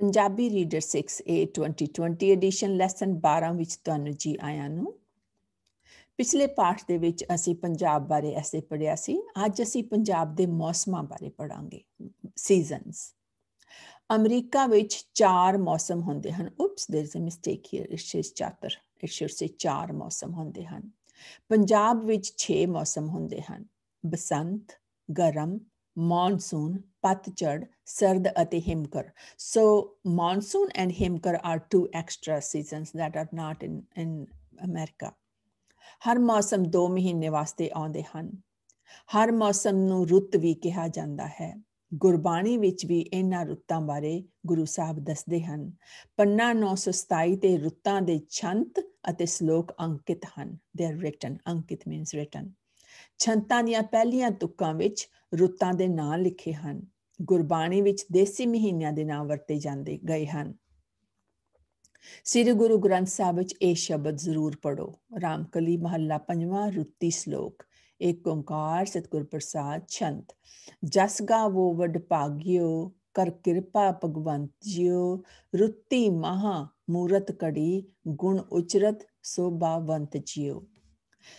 Punjabi reader 6A 2020 edition lesson 12 ਵਿੱਚ ਤੁਹਾਨੂੰ ਜੀ ਆਇਆਂ ਨੂੰ ਪਿਛਲੇ ਪਾਠ ਦੇ ਵਿੱਚ ਅਸੀਂ ਪੰਜਾਬ ਬਾਰੇ ਐਸੇ ਪੜਿਆ ਸੀ ਅੱਜ ਅਸੀਂ ਪੰਜਾਬ ਦੇ ਮੌਸਮਾਂ ਬਾਰੇ ਪੜਾਂਗੇ ਸੀਜ਼ਨਸ ਅਮਰੀਕਾ ਵਿੱਚ ਚਾਰ ਮੌਸਮ ਹੁੰਦੇ ਹਨ oops there is a mistake here it is ਚਾਤਰ ਇਟ ਸ਼ੁਡ ਸੇ ਚਾਰ ਮੌਸਮ ਹੁੰਦੇ ਹਨ ਪੰਜਾਬ ਵਿੱਚ 6 ਮੌਸਮ ਹੁੰਦੇ ਹਨ ਬਸੰਤ ਗਰਮ monsoon, patchad, sard ate himkar. So monsoon and himkar are two extra seasons that are not in, in America. ਹਰ ਮੌਸਮ 2 ਮਹੀਨੇ ਵਾਸਤੇ ਆਉਂਦੇ ਹਨ ਹਰ ਮੌਸਮ ਨੂੰ ਰੁੱਤ ਵੀ ਕਿਹਾ ਜਾਂਦਾ ਹੈ ਗੁਰਬਾਣੀ ਵਿੱਚ ਵੀ ਇਹਨਾਂ ਰੁੱਤਾਂ ਬਾਰੇ ਗੁਰੂ ਸਾਹਿਬ ਦੱਸਦੇ ਹਨ ਪੰਨਾ 927 ਤੇ ਰੁੱਤਾਂ ਦੇ ਛੰਤ ਅਤੇ ਸ਼ਲੋਕ ਅੰਕਿਤ ਹਨ ਦੇ ਆਰ ਰਿਟਨ ਅੰਕਿਤ ਮੀਨਸ ਰਿਟਨ ਛੰਤਾਂ ਦੀਆਂ ਪਹਿਲੀਆਂ ਤੁਕਾਂ ਵਿੱਚ ਰੁੱਤਾਂ ਦੇ ਨਾਂ ਲਿਖੇ ਹਨ ਗੁਰਬਾਣੀ ਵਿੱਚ ਦੇਸੀ ਮਹੀਨਿਆਂ ਦੇ ਨਾਂ ਵਰਤੇ ਜਾਂਦੇ ਗਏ ਹਨ ਸ੍ਰੀ ਗੁਰੂ ਗ੍ਰੰਥ ਸਾਹਿਬ ਵਿੱਚ ਇਹ ਸ਼ਬਦ ਜ਼ਰੂਰ ਪੜੋ ਰਾਮਕਲੀ ਮਹੱਲਾ 5ਵਾਂ ਰੁੱਤੀ ਸ਼ਲੋਕ ਏਕ ਓੰਕਾਰ ਸਤਿਗੁਰ ਪ੍ਰਸਾਦ ਛੰਤ ਜਸ ਗਾਵੋ ਵਡ ਭਾਗਿਓ ਕਰ ਕਿਰਪਾ ਭਗਵੰਤ ਜੀਓ ਰੁੱਤੀ ਮਹਾ ਮੂਰਤ ਕੜੀ ਗੁਣ ਉਚਰਤ ਸੋਭਾਵੰਤ ਜੀਓ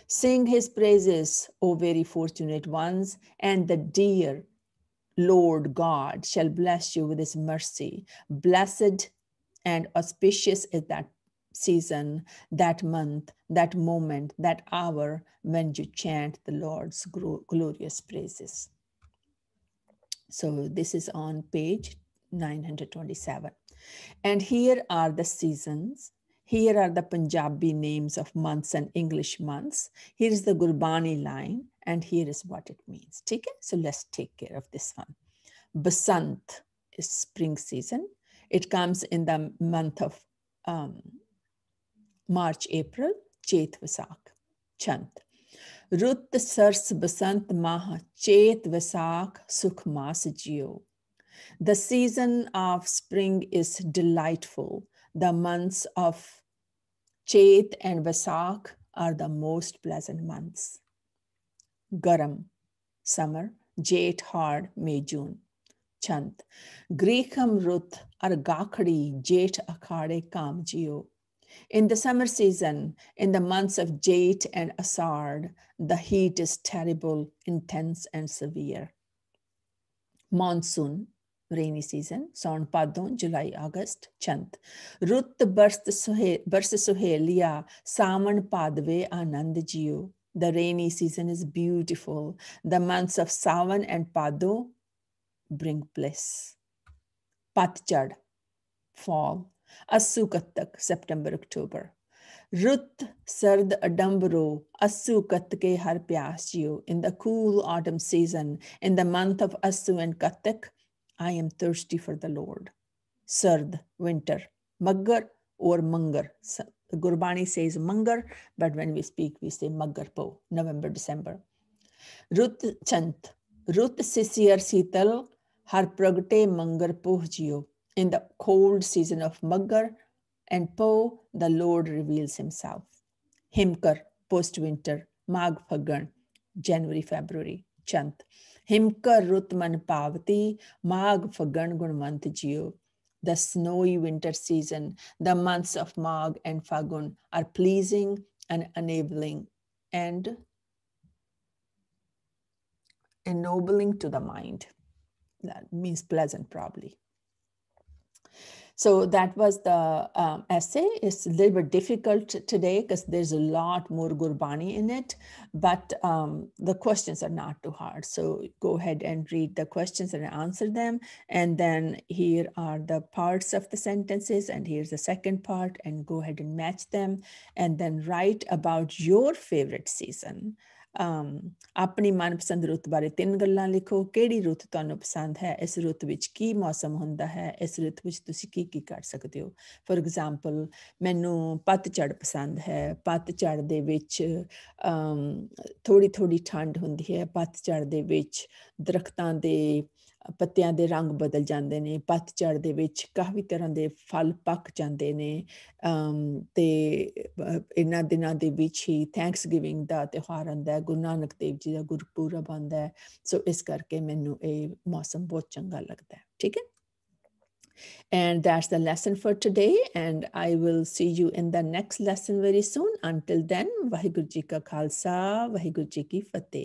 Sing his praises, O very fortunate ones, and the dear Lord God shall bless you with his mercy. Blessed and auspicious is that season, that month, that moment, that hour when you chant the Lord's glorious praises. So this is on page 927. And here are the seasons here are the Punjabi names of months and English months. Here is the Gurbani line, and here is what it means. Okay? So let's take care of this one. Basant is spring season. It comes in the month of um, March, April, Chet Vasak, Chant. Rut Sars Basant Maha Chet Vasak Sukh Mas The season of spring is delightful. The months of Chait and Vasak are the most pleasant months. Garam, summer, Jait hard, May, June. Chant, Grekam Ruth or Jait Jet Akade Kam Jio. In the summer season, in the months of Jait and Asard, the heat is terrible, intense, and severe. Monsoon, rainy season, saun padon, July, August, chant. Rut burst suhelia, saman padve anand jiyo. The rainy season is beautiful. The months of Savan and Padu bring bliss. Patjad, fall. Asukattak, September, October. Rut sard adambro, asu har pyasyo. In the cool autumn season, in the month of asu and katak, I am thirsty for the Lord. Sard, winter. Maggar or Mangar. Gurbani says Mangar, but when we speak, we say Maggarpo, November, December. Rut Chant. Rut Sisir Sital Har Pragte Mangar Pohjio. In the cold season of Maggar and Po, the Lord reveals himself. Himkar, post winter. Mag Phagan, January, February. Chant. Himkar Ruttman Pavati, Magh Fagun Gunmant Jiyo. The snowy winter season, the months of Magh and Fagun, are pleasing and enabling and ennobling to the mind. That means pleasant, probably. So that was the um, essay. It's a little bit difficult today because there's a lot more Gurbani in it, but um, the questions are not too hard. So go ahead and read the questions and answer them. And then here are the parts of the sentences and here's the second part and go ahead and match them and then write about your favorite season. ਆਪਣੀ ਮਨਪਸੰਦ ਰੁੱਤ ਬਾਰੇ ਤਿੰਨ ਗੱਲਾਂ ਲਿਖੋ ਕਿਹੜੀ ਰੁੱਤ ਤੁਹਾਨੂੰ ਪਸੰਦ ਹੈ ਇਸ ਰੁੱਤ ਵਿੱਚ ਕੀ ਮੌਸਮ ਹੁੰਦਾ ਹੈ ਇਸ ਰੁੱਤ ਵਿੱਚ ਤੁਸੀਂ ਕੀ ਕੀ ਕਰ ਸਕਦੇ ਹੋ ਫੋਰ ਐਗਜ਼ਾਮਪਲ ਮੈਨੂੰ ਪਤਝੜ ਪਸੰਦ ਹੈ ਪਤਝੜ ਦੇ ਵਿੱਚ ਥੋੜੀ ਥੋੜੀ ਠੰਡ ਹੁੰਦੀ ਹੈ ਪਤਝੜ ਦੇ ਵਿੱਚ ਦਰਖਤਾਂ ਦੇ ਪੱਤਿਆਂ ਦੇ ਰੰਗ ਬਦਲ ਜਾਂਦੇ ਨੇ ਪਤਝੜ ਦੇ ਵਿੱਚ ਕਾਫੀ ਤਰ੍ਹਾਂ ਦੇ ਫਲ ਪੱਕ ਜਾਂਦੇ ਨੇ ਤੇ ਇਹਨਾਂ ਦਿਨਾਂ ਦੇ ਵਿੱਚ ਹੀ ਥੈਂਕਸ ਗਿਵਿੰਗ ਦਾ ਤਿਹਾਰ ਆਉਂਦਾ ਹੈ ਗੁਰੂ ਨਾਨਕ ਦੇਵ ਜੀ ਦਾ ਗੁਰਪੁਰਬ ਆਉਂਦਾ ਹੈ ਸੋ ਇਸ ਕਰਕੇ ਮੈਨੂੰ ਇਹ ਮੌਸਮ ਬਹੁਤ ਚੰਗਾ ਲੱਗਦਾ ਹੈ ਠੀਕ ਹੈ And that's the lesson for today. And I will see you in the next lesson very soon. Until then, Vaheguru Ji Ka Khalsa, Vaheguru Ji Ki Fateh.